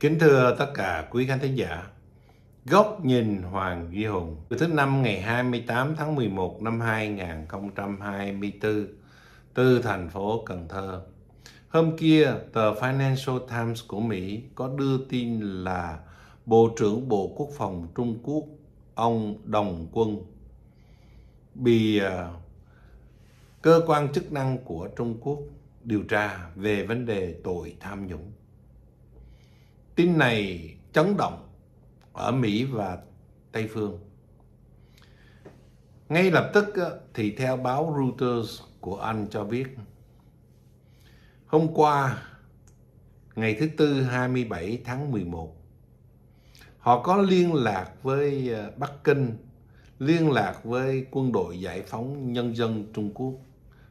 Kính thưa tất cả quý khán thính giả, Góc nhìn Hoàng Duy Hùng thứ năm ngày 28 tháng 11 năm 2024 từ thành phố Cần Thơ. Hôm kia, tờ Financial Times của Mỹ có đưa tin là Bộ trưởng Bộ Quốc phòng Trung Quốc, ông Đồng Quân, bị à, cơ quan chức năng của Trung Quốc điều tra về vấn đề tội tham nhũng Tin này chấn động ở Mỹ và Tây Phương. Ngay lập tức thì theo báo Reuters của Anh cho biết, hôm qua ngày thứ Tư 27 tháng 11, họ có liên lạc với ờ, Bắc Kinh, liên lạc với quân đội giải phóng nhân dân Trung Quốc.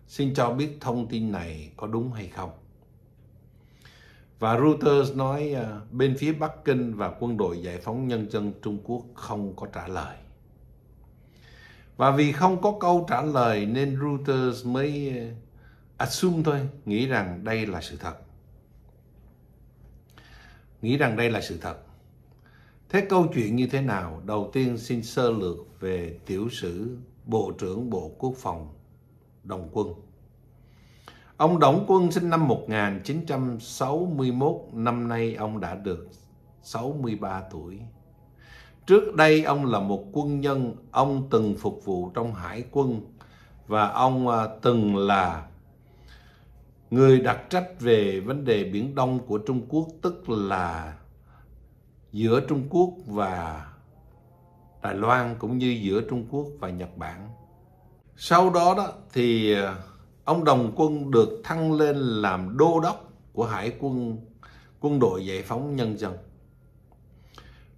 Xin cho biết thông tin này có đúng hay không. Và Reuters nói à, bên phía Bắc Kinh và quân đội giải phóng nhân dân Trung Quốc không có trả lời. Và vì không có câu trả lời nên Reuters mới à, assume thôi, nghĩ rằng đây là sự thật. Nghĩ rằng đây là sự thật. Thế câu chuyện như thế nào? Đầu tiên xin sơ lược về tiểu sử Bộ trưởng Bộ Quốc phòng Đồng Quân. Ông Đổng Quân sinh năm 1961, năm nay ông đã được 63 tuổi. Trước đây ông là một quân nhân, ông từng phục vụ trong hải quân và ông à, từng là người đặc trách về vấn đề Biển Đông của Trung Quốc, tức là giữa Trung Quốc và Đài Loan cũng như giữa Trung Quốc và Nhật Bản. Sau đó đó thì à, Ông Đồng Quân được thăng lên làm đô đốc của Hải quân quân đội giải phóng nhân dân.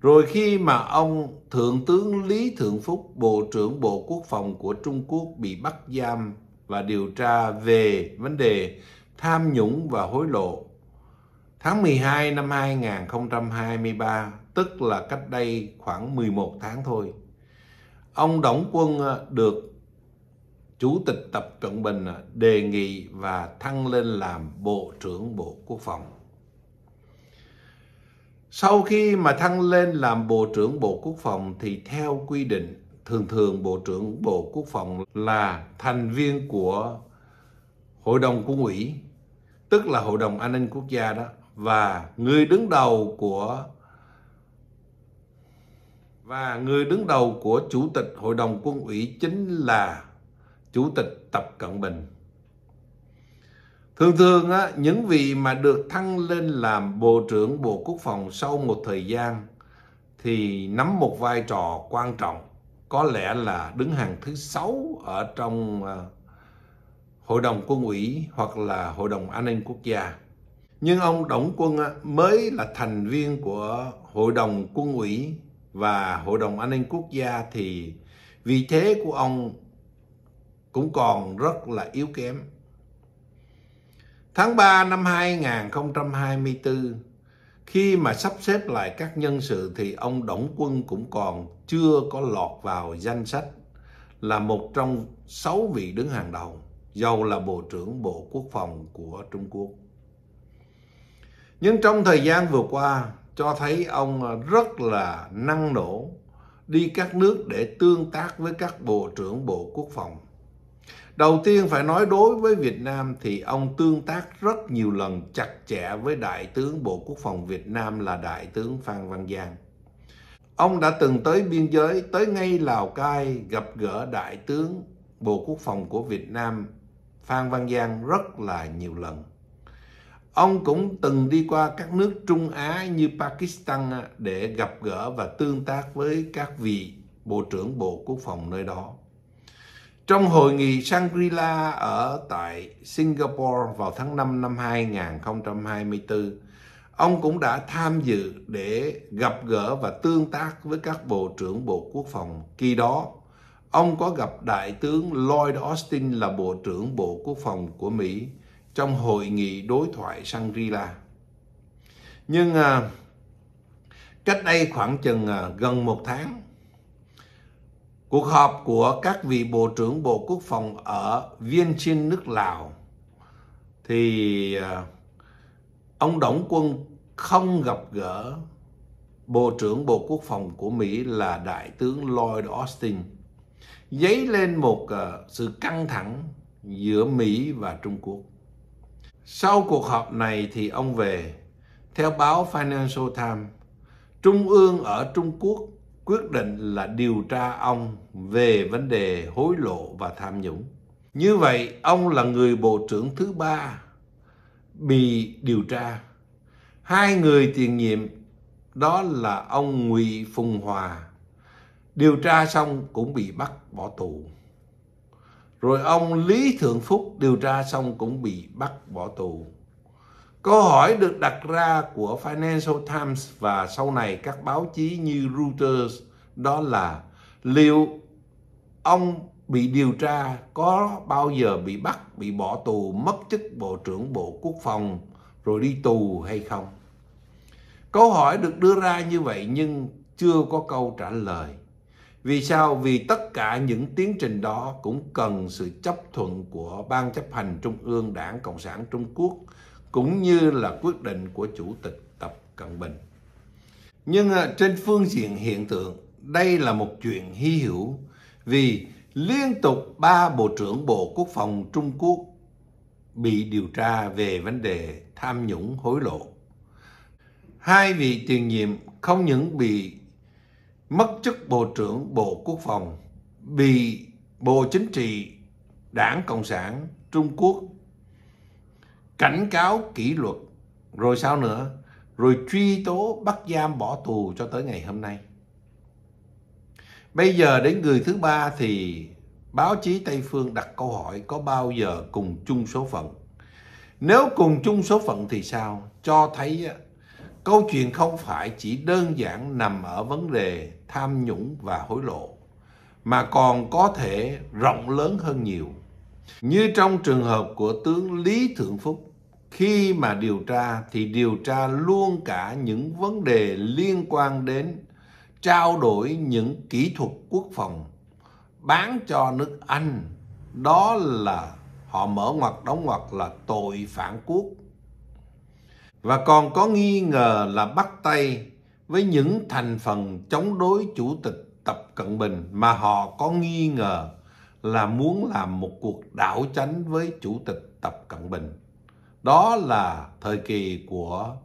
Rồi khi mà ông Thượng tướng Lý Thượng Phúc, Bộ trưởng Bộ Quốc phòng của Trung Quốc bị bắt giam và điều tra về vấn đề tham nhũng và hối lộ. Tháng 12 năm 2023, tức là cách đây khoảng 11 tháng thôi, ông Đổng Quân ờ, được Chủ tịch Tập Cận Bình đề nghị và thăng lên làm Bộ trưởng Bộ Quốc phòng. Sau khi mà thăng lên làm Bộ trưởng Bộ Quốc phòng thì theo quy định thường thường Bộ trưởng Bộ Quốc phòng là thành viên của Hội đồng Quân ủy, tức là Hội đồng An ninh Quốc gia đó và người đứng đầu của và người đứng đầu của chủ tịch hội đồng quân ủy chính là Chủ tịch Tập Cận Bình. Thường thường á, những vị mà được thăng lên làm Bộ trưởng Bộ Quốc phòng sau một thời gian thì nắm một vai trò quan trọng, có lẽ là đứng hàng thứ sáu ở trong ờ, Hội đồng Quân ủy hoặc là Hội đồng An ninh Quốc gia. Nhưng ông Đổng Quân mới là thành viên của Hội đồng Quân ủy và Hội đồng An ninh Quốc gia thì vị thế của ông cũng còn rất là yếu kém. Tháng 3 năm 2024, khi mà sắp xếp lại các nhân sự thì ông Đổng Quân cũng còn chưa có lọt vào danh sách là một trong sáu vị đứng hàng đầu, dầu là Bộ trưởng Bộ Quốc phòng của Trung Quốc. Nhưng trong thời gian vừa qua, cho thấy ông rất là năng nổ đi các nước để tương tác với các bộ trưởng Bộ Quốc phòng Đầu tiên phải nói đối với Việt Nam thì ông tương tác rất nhiều lần chặt chẽ với Đại tướng Bộ Quốc phòng Việt Nam là Đại tướng Phan Văn Giang. Ông đã từng tới biên giới, tới ngay Lào Cai gặp gỡ Đại tướng Bộ Quốc phòng của Việt Nam Phan Văn Giang rất là nhiều lần. Ông cũng từng đi qua các nước Trung Á như Pakistan để gặp gỡ và tương tác với các vị Bộ trưởng Bộ Quốc phòng nơi đó. Trong hội nghị Shangri-La ở tại Singapore vào tháng 5 năm 2024, ông cũng đã tham dự để gặp gỡ và tương tác với các bộ trưởng Bộ Quốc phòng. khi đó, ông có gặp Đại tướng Lloyd Austin là Bộ trưởng Bộ Quốc phòng của Mỹ trong hội nghị đối thoại Shangri-La. Nhưng à, cách đây khoảng chừng à, gần một tháng, Cuộc họp của các vị Bộ trưởng Bộ Quốc phòng ở Viên Chinh nước Lào thì à, ông Đổng Quân không gặp gỡ Bộ trưởng Bộ Quốc phòng của Mỹ là Đại tướng Lloyd Austin dấy lên một à, sự căng thẳng giữa Mỹ và Trung Quốc. Sau cuộc họp này thì ông về. Theo báo Financial Times, Trung ương ở Trung Quốc quyết định là điều tra ông về vấn đề hối lộ và tham nhũng. Như vậy, ông là người bộ trưởng thứ ba bị điều tra. Hai người tiền nhiệm đó là ông Ngụy Phùng Hòa điều tra xong cũng bị bắt bỏ tù. Rồi ông Lý Thượng Phúc điều tra xong cũng bị bắt bỏ tù. Câu hỏi được đặt ra của Financial Times và sau này các báo chí như Reuters đó là liệu ông bị điều tra có bao giờ bị bắt, bị bỏ tù, mất chức Bộ trưởng Bộ Quốc phòng rồi đi tù hay không? Câu hỏi được đưa ra như vậy nhưng chưa có câu trả lời. Vì sao? Vì tất cả những tiến trình đó cũng cần sự chấp thuận của Ban chấp hành Trung ương Đảng Cộng sản Trung Quốc cũng như là quyết định của Chủ tịch Tập Cận Bình. Nhưng à, trên phương diện hiện tượng, đây là một chuyện hy hữu vì liên tục ba Bộ trưởng Bộ Quốc phòng Trung Quốc bị điều tra về vấn đề tham nhũng hối lộ. Hai vị tiền nhiệm không những bị mất chức Bộ trưởng Bộ Quốc phòng, bị Bộ Chính trị Đảng Cộng sản Trung Quốc cảnh cáo kỷ luật rồi sao nữa rồi truy tố bắt giam bỏ tù cho tới ngày hôm nay bây giờ đến người thứ ba thì báo chí tây phương đặt câu hỏi có bao giờ cùng chung số phận nếu cùng chung số phận thì sao cho thấy câu chuyện không phải chỉ đơn giản nằm ở vấn đề tham nhũng và hối lộ mà còn có thể rộng lớn hơn nhiều như trong trường hợp của tướng Lý Thượng Phúc, khi mà điều tra thì điều tra luôn cả những vấn đề liên quan đến trao đổi những kỹ thuật quốc phòng bán cho nước Anh. Đó là họ mở ngoặt đóng ngoặt là tội phản quốc. Và còn có nghi ngờ là bắt tay với những thành phần chống đối chủ tịch Tập Cận Bình mà họ có nghi ngờ là muốn làm một cuộc đảo chánh với Chủ tịch Tập Cận Bình. Đó là thời kỳ của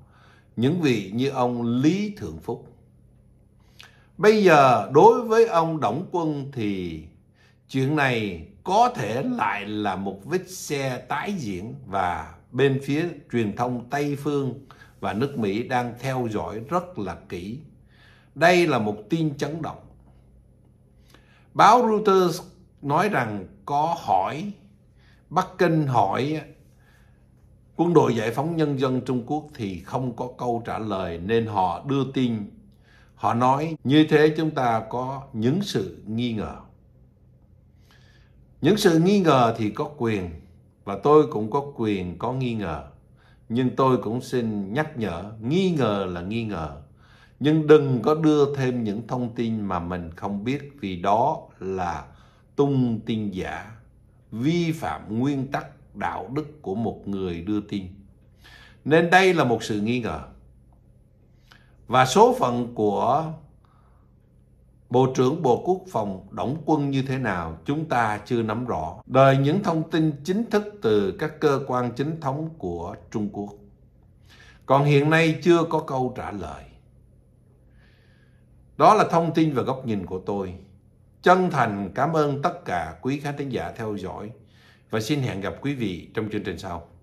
những vị như ông Lý Thượng Phúc. Bây giờ đối với ông Đổng Quân thì chuyện này có thể lại là một vết xe tái diễn và bên phía truyền thông Tây Phương và nước Mỹ đang theo dõi rất là kỹ. Đây là một tin chấn động. Báo Reuters nói rằng có hỏi Bắc Kinh hỏi quân đội giải phóng nhân dân Trung Quốc thì không có câu trả lời nên họ đưa tin họ nói như thế chúng ta có những sự nghi ngờ những sự nghi ngờ thì có quyền và tôi cũng có quyền có nghi ngờ nhưng tôi cũng xin nhắc nhở nghi ngờ là nghi ngờ nhưng đừng có đưa thêm những thông tin mà mình không biết vì đó là tung tin giả vi phạm nguyên tắc đạo đức của một người đưa tin nên đây là một sự nghi ngờ và số phận của Bộ trưởng Bộ Quốc phòng đóng Quân như thế nào chúng ta chưa nắm rõ. Đời những thông tin chính thức từ các cơ quan chính thống của Trung Quốc. Còn hiện nay chưa có câu trả lời. Đó là thông tin và góc nhìn của tôi chân thành cảm ơn tất cả quý khán thính giả theo dõi và xin hẹn gặp quý vị trong chương trình sau